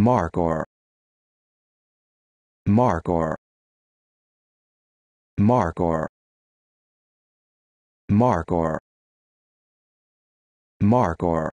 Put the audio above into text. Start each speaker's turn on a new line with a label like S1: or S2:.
S1: mark or mark or mark or mark or mark or